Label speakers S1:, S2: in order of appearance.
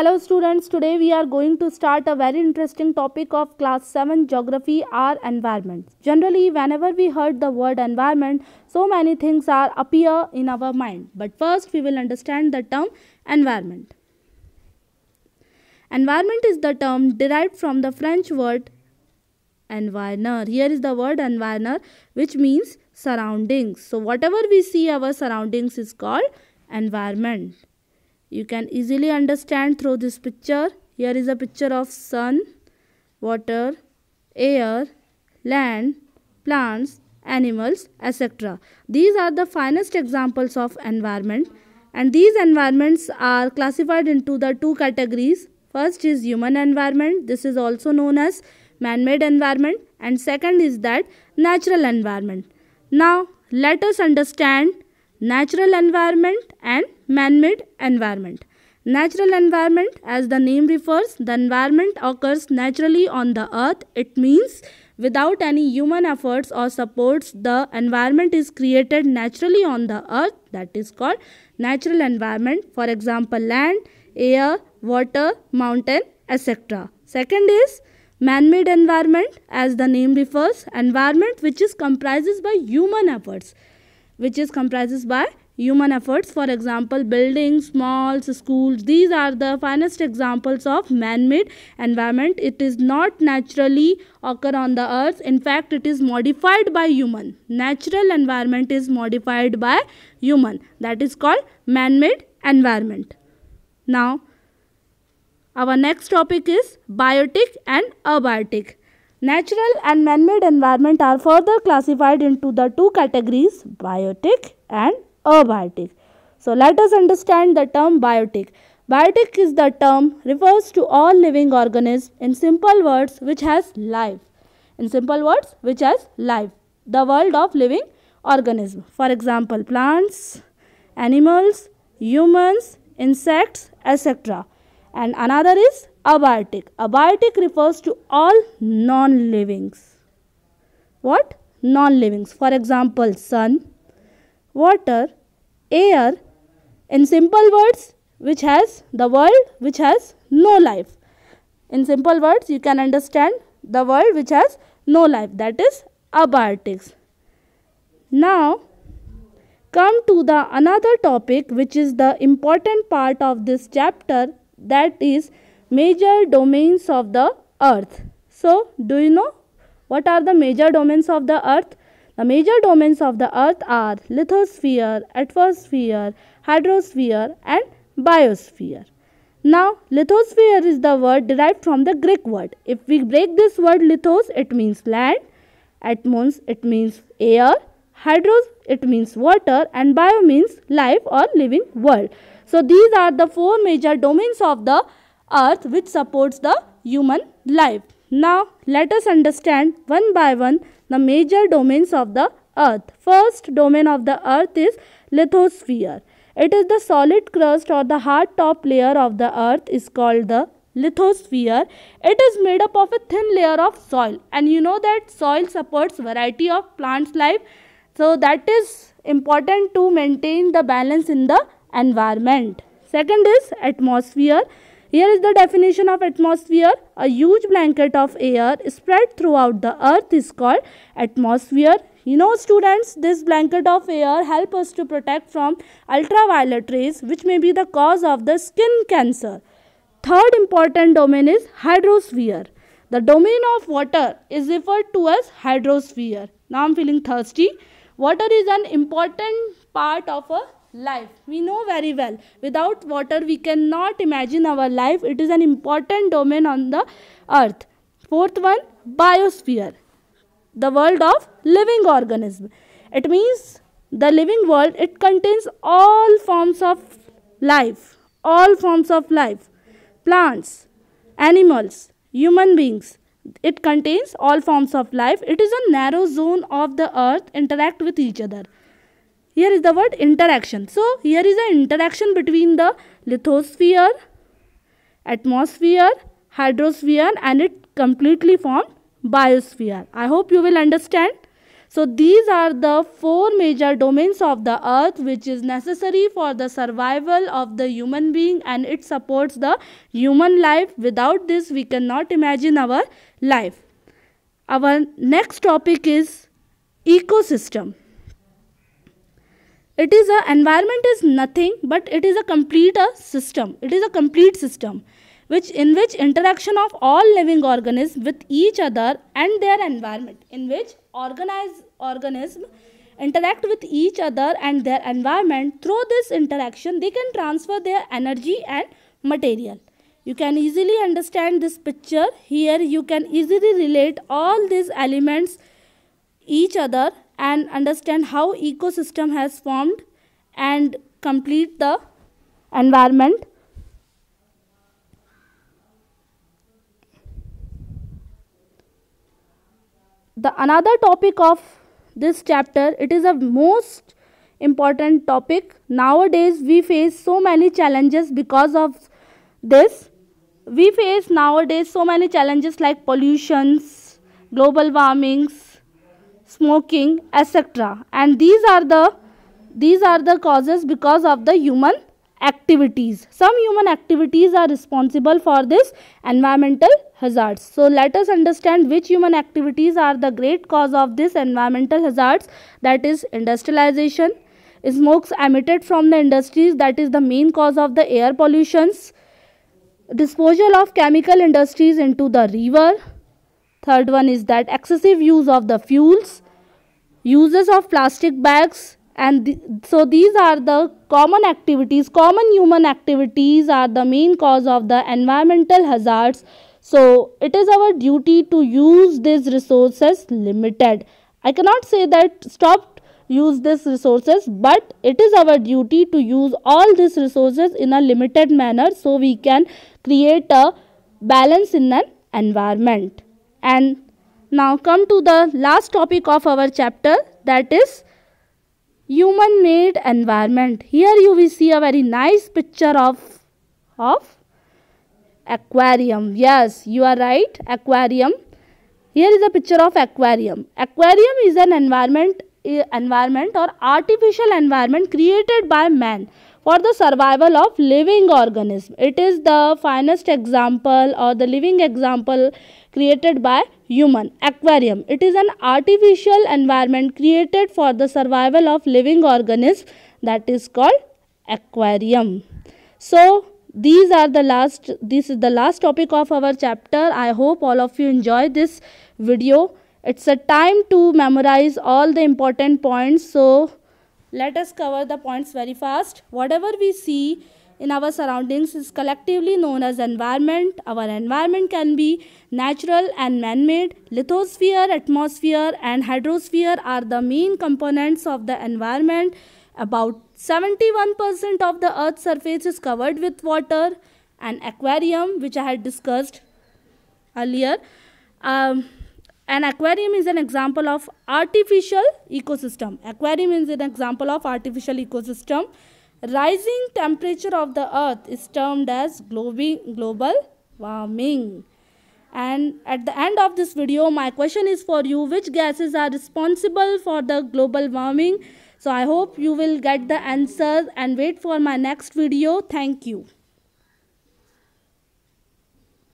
S1: Hello students, today we are going to start a very interesting topic of class 7 geography our environment. Generally whenever we heard the word environment, so many things are appear in our mind. But first we will understand the term environment. Environment is the term derived from the French word environner. Here is the word environner which means surroundings. So whatever we see our surroundings is called environment you can easily understand through this picture here is a picture of sun water air land plants animals etc these are the finest examples of environment and these environments are classified into the two categories first is human environment this is also known as man-made environment and second is that natural environment now let us understand natural environment and man-made environment. Natural environment as the name refers, the environment occurs naturally on the earth. It means without any human efforts or supports the environment is created naturally on the earth that is called natural environment. For example land, air, water, mountain etc. Second is man-made environment as the name refers environment which is comprises by human efforts which is comprises by human efforts for example buildings malls schools these are the finest examples of man-made environment it is not naturally occur on the earth in fact it is modified by human natural environment is modified by human that is called man-made environment now our next topic is biotic and abiotic Natural and man-made environment are further classified into the two categories biotic and abiotic. So let us understand the term biotic. Biotic is the term refers to all living organisms in simple words which has life. In simple words which has life. The world of living organism. For example plants, animals, humans, insects etc. And another is abiotic abiotic refers to all non livings what non livings for example sun water air in simple words which has the world which has no life in simple words you can understand the world which has no life that is abiotic. now come to the another topic which is the important part of this chapter that is major domains of the earth. So, do you know what are the major domains of the earth? The major domains of the earth are lithosphere, atmosphere, hydrosphere and biosphere. Now, lithosphere is the word derived from the Greek word. If we break this word lithos, it means land, atmos, it means air, hydros, it means water and bio means life or living world. So, these are the four major domains of the earth which supports the human life. Now, let us understand one by one the major domains of the earth. First domain of the earth is lithosphere. It is the solid crust or the hard top layer of the earth is called the lithosphere. It is made up of a thin layer of soil and you know that soil supports variety of plants life. So that is important to maintain the balance in the environment. Second is atmosphere. Here is the definition of atmosphere. A huge blanket of air spread throughout the earth is called atmosphere. You know students, this blanket of air help us to protect from ultraviolet rays which may be the cause of the skin cancer. Third important domain is hydrosphere. The domain of water is referred to as hydrosphere. Now I am feeling thirsty. Water is an important part of a life we know very well without water we cannot imagine our life it is an important domain on the earth fourth one biosphere the world of living organism it means the living world it contains all forms of life all forms of life plants animals human beings it contains all forms of life it is a narrow zone of the earth interact with each other here is the word interaction so here is an interaction between the lithosphere atmosphere hydrosphere and it completely formed biosphere i hope you will understand so these are the four major domains of the earth which is necessary for the survival of the human being and it supports the human life. Without this we cannot imagine our life. Our next topic is ecosystem it is a environment is nothing but it is a complete a uh, system it is a complete system which in which interaction of all living organisms with each other and their environment in which organized organism interact with each other and their environment through this interaction they can transfer their energy and material you can easily understand this picture here you can easily relate all these elements each other and understand how ecosystem has formed and complete the environment the another topic of this chapter it is a most important topic nowadays we face so many challenges because of this we face nowadays so many challenges like pollutions global warmings smoking etc and these are the these are the causes because of the human activities some human activities are responsible for this environmental hazards so let us understand which human activities are the great cause of this environmental hazards that is industrialization smokes emitted from the industries that is the main cause of the air pollutions disposal of chemical industries into the river Third one is that excessive use of the fuels, uses of plastic bags and th so these are the common activities, common human activities are the main cause of the environmental hazards. So it is our duty to use these resources limited. I cannot say that stop use these resources but it is our duty to use all these resources in a limited manner so we can create a balance in an environment. And now come to the last topic of our chapter that is human made environment. Here you will see a very nice picture of, of aquarium. Yes, you are right, aquarium. Here is a picture of aquarium. Aquarium is an environment eh, environment or artificial environment created by man for the survival of living organism. It is the finest example or the living example created by human. Aquarium. It is an artificial environment created for the survival of living organism that is called aquarium. So, these are the last this is the last topic of our chapter i hope all of you enjoy this video it's a time to memorize all the important points so let us cover the points very fast. Whatever we see in our surroundings is collectively known as environment. Our environment can be natural and man-made. Lithosphere, atmosphere and hydrosphere are the main components of the environment. About 71% of the earth's surface is covered with water. An aquarium, which I had discussed earlier, um, an aquarium is an example of artificial ecosystem. Aquarium is an example of artificial ecosystem. Rising temperature of the earth is termed as global warming. And at the end of this video, my question is for you, which gases are responsible for the global warming? So I hope you will get the answers and wait for my next video. Thank you.